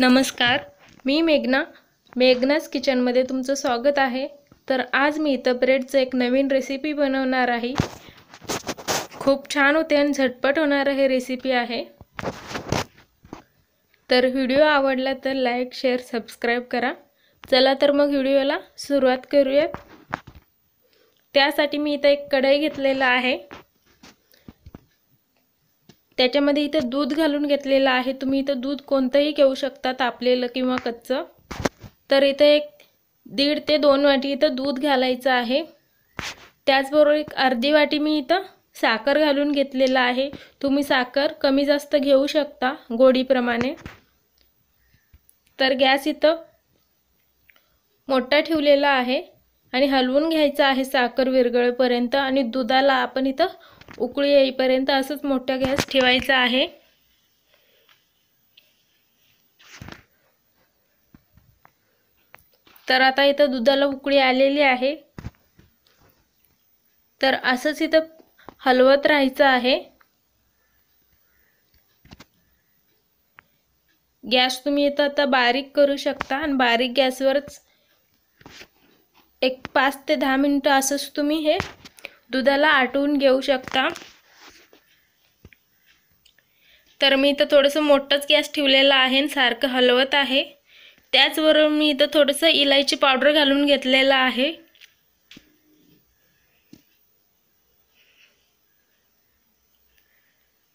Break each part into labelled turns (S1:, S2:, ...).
S1: नमस्कार मी मेघना मेघनाच किचनमध्ये तुमचं स्वागत आहे तर आज मी इथं ब्रेडचं एक नवीन रेसिपी बनवणार आहे खूप छान होते आणि झटपट होणारं हे रेसिपी आहे तर व्हिडिओ आवडला तर लाईक शेअर सबस्क्राईब करा चला तर मग व्हिडिओला सुरुवात करूयात त्यासाठी मी इथं एक कढई घेतलेला आहे त्याच्यामध्ये इथं दूध घालून घेतलेलं आहे तुम्ही इथं दूध कोणतंही घेऊ शकता तापलेलं किंवा कच्चं तर इथं एक दीड ते दोन वाटी इथं दूध घालायचं आहे त्याचबरोबर एक अर्धी वाटी मी इथं साखर घालून घेतलेला आहे तुम्ही साखर कमी जास्त घेऊ शकता गोडीप्रमाणे तर गॅस इथं मोठा ठेवलेला आहे आणि हलवून घ्यायचं आहे साखर विरगळपर्यंत आणि दुधाला आपण इथं उकळी येईपर्यंत असंच मोठा गॅस ठेवायचा आहे तर आता इथं दुधाला उकळी आलेली आहे तर असंच इथं हलवत राहायचं आहे गॅस तुम्ही इथं आता बारीक करू शकता आणि बारीक गॅसवरच एक पाच ते दहा मिनटं असंच तुम्ही हे दुधाला आटवून घेऊ शकता तर मी इथं थोडंसं मोठंच गॅस ठेवलेला आहे सारखं हलवत आहे त्याचबरोबर मी इथं थोडंसं इलायची पावडर घालून घेतलेलं आहे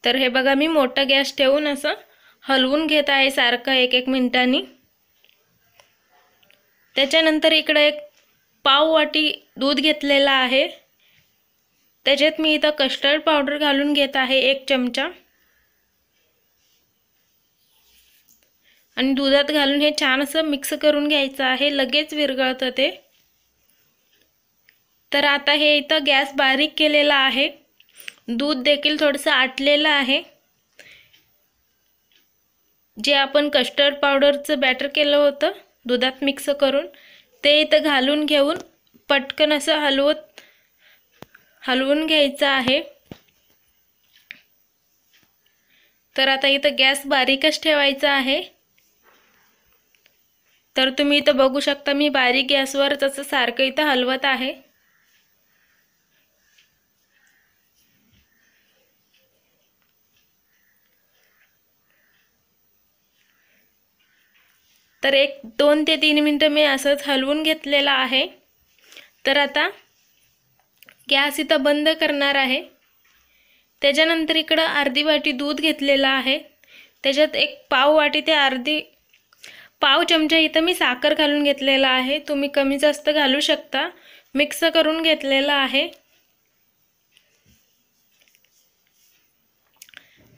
S1: तर हे बघा मी मोठा गॅस ठेवून असं हलवून घेत आहे सारखं एक एक मिनिटांनी त्याच्यानंतर इकडे एक पाव वाटी दूध घेतलेला आहे त्याच्यात मी इथं कस्टर्ड पावडर घालून घेत आहे एक चमचा आणि दुधात घालून हे छान असं मिक्स करून घ्यायचं आहे लगेच विरघळतं ते तर आता हे इथं गॅस बारीक केलेला आहे दूध देखील थोडंसं आटलेलं आहे जे आपण कस्टर्ड पावडरचं बॅटर केलं होतं दुधात मिक्स करून ते इथं घालून घेऊन पटकन असं हलवत हलवून घ्यायचं आहे तर आता इथं गॅस बारीकच ठेवायचा आहे तर तुम्ही इथं बघू शकता मी बारीक गॅसवर तसं सारखं इथं हलवत आहे तर एक दोन ते तीन मिनटं मी असंच हलवून घेतलेलं आहे तर आता गॅस इथं बंद करणार आहे त्याच्यानंतर इकडं अर्धी वाटी दूध घेतलेलं आहे त्याच्यात एक पाव वाटी ते अर्धी पाव चमचा इथं मी साखर घालून घेतलेला आहे तुम्ही कमी जास्त घालू शकता मिक्स करून घेतलेला आहे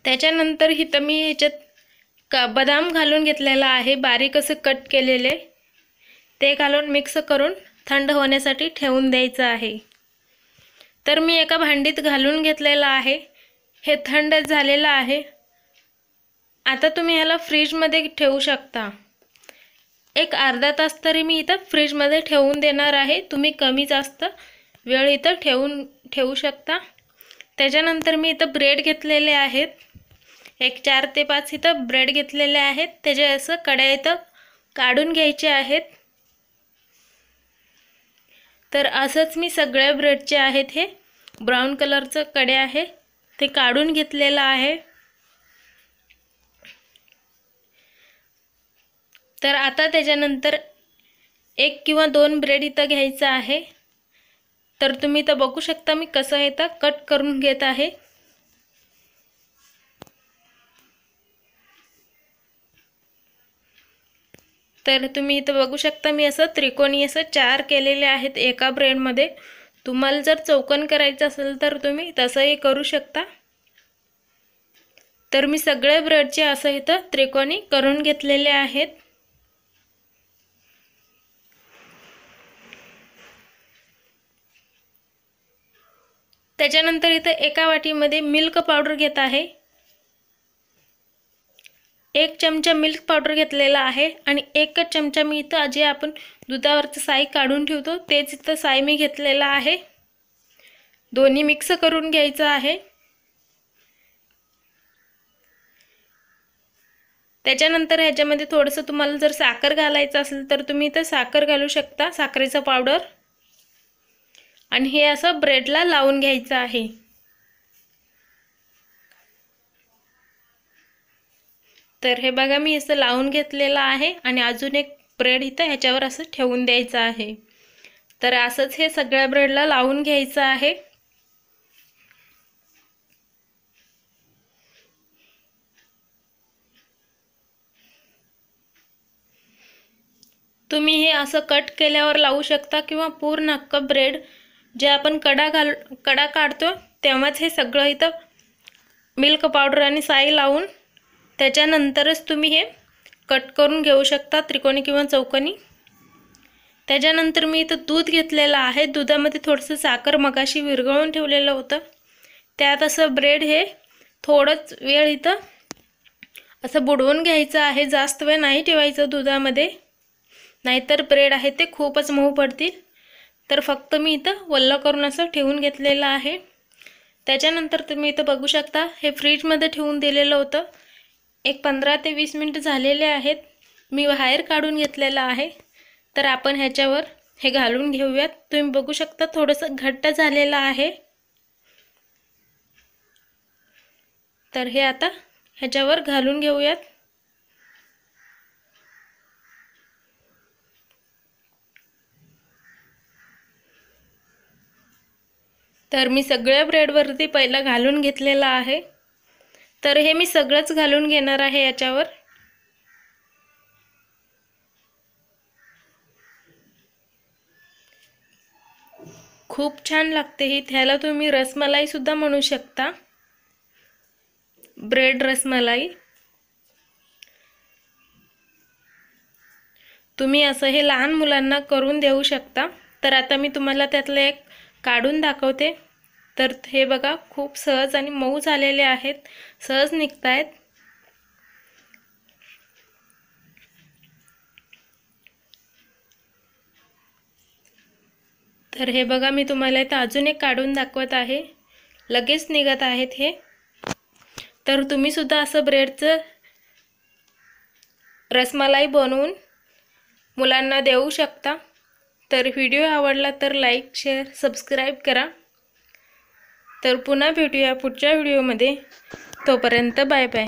S1: त्याच्यानंतर इथं मी ह्याच्यात क बदाम घालून घेतलेला आहे बारीक असं कट केलेले ते घालून मिक्स करून थंड होण्यासाठी ठेवून द्यायचं आहे तर मी एका भांडीत घालून घेतलेलं आहे हे थंड झालेलं आहे आता तुम्ही ह्याला फ्रीजमध्ये ठेवू शकता एक अर्धा तास तरी मी इथं फ्रीजमध्ये ठेवून देणार आहे तुम्ही कमी जास्त वेळ इथं ठेवून ठेवू शकता त्याच्यानंतर मी इथं ब्रेड घेतलेले आहेत एक चार ते पाच इथं ब्रेड घेतलेले आहेत त्याचे असं कड्या इथं काढून घ्यायचे आहेत तर असंच मी सगळ्या ब्रेडचे आहेत हे ब्राऊन कलरचं कडे आहे ते काढून घेतलेलं आहे तर आता त्याच्यानंतर एक किंवा दोन ब्रेड इथं घ्यायचं आहे तर तुम्ही तर बघू शकता मी कसं येतं कट करून घेत आहे तर तुम्ही इथं बघू शकता मी असं त्रिकोणी असं चार केलेले आहेत एका ब्रेडमध्ये तुम्हाला जर चौकन करायचं असेल तर तुम्ही तसंही करू शकता तर मी सगळे ब्रेडचे असं इथं त्रिकोणी करून घेतलेले आहेत त्याच्यानंतर इथं एका वाटीमध्ये मिल्क पावडर घेत आहे एक चमचा मिल्क पावडर घेतलेला आहे आणि एकच चमचा मी इथं जे आपण दुधावरचं साई काढून ठेवतो तेच इथं साई मी घेतलेला आहे दोन्ही मिक्स करून घ्यायचं आहे त्याच्यानंतर ह्याच्यामध्ये थोडंसं तुम्हाला जर साखर घालायचं असेल तर तुम्ही इथं साखर घालू शकता साखरेचं पावडर आणि हे असं ब्रेडला लावून घ्यायचं आहे तर हे बघा मी असं लावून घेतलेलं आहे आणि अजून एक ब्रेड इथं ह्याच्यावर असं ठेवून द्यायचं आहे तर असंच हे सगळ्या ब्रेडला लावून घ्यायचं आहे तुम्ही हे असं कट केल्यावर लावू शकता किंवा पूर्ण अक्क ब्रेड जे आपण कडा घाल कडा काढतो तेव्हाच हे सगळं इथं मिल्क पावडर आणि साई लावून त्याच्यानंतरच तुम्ही हे कट करून घेऊ शकता त्रिकोणी किंवा चौकोनी त्याच्यानंतर मी इथं दूध घेतलेलं आहे दुधामध्ये थोडंसं साखर मगाशी विरघळून ठेवलेलं होतं त्यात असं ब्रेड हे थोडंच वेळ इथं असं बुडवून घ्यायचं आहे जास्त वेळ नाही ठेवायचं दुधामध्ये नाहीतर ब्रेड आहे ते खूपच मऊ पडतील तर फक्त मी इथं वल्ल करून असं ठेवून घेतलेलं आहे त्याच्यानंतर तुम्ही इथं बघू शकता हे फ्रीजमध्ये ठेवून दिलेलं होतं एक पंधरा ते वीस मिनटं झालेले आहेत मी बाहेर काढून घेतलेला आहे तर आपण ह्याच्यावर हे घालून घेऊयात तुम्ही बघू शकता थोडंसं घट्ट झालेलं आहे तर हे आता ह्याच्यावर घालून घेऊयात तर मी सगळ्या ब्रेडवरती पहिला घालून घेतलेला आहे तर हे मी सगळंच घालून घेणार आहे याच्यावर खूप छान लागते ही त्याला तुम्ही रसमलाईसुद्धा म्हणू शकता ब्रेड रसमलाई तुम्ही असं हे लहान मुलांना करून देऊ शकता तर आता मी तुम्हाला त्यातलं एक काढून दाखवते तर हे बघा खूप सहज आणि मऊ झालेले आहेत सहज निघत आहेत तर हे बघा मी तुम्हाला इथं अजून एक काढून दाखवत आहे लगेच निघत आहेत हे तर तुम्ही सुद्धा असं ब्रेडचं रसमलाई बनवून मुलांना देऊ शकता तर व्हिडिओ आवडला तर लाईक शेअर सबस्क्राईब करा तर पुन्हा भेटूया पुढच्या व्हिडिओमध्ये तोपर्यंत बाय बाय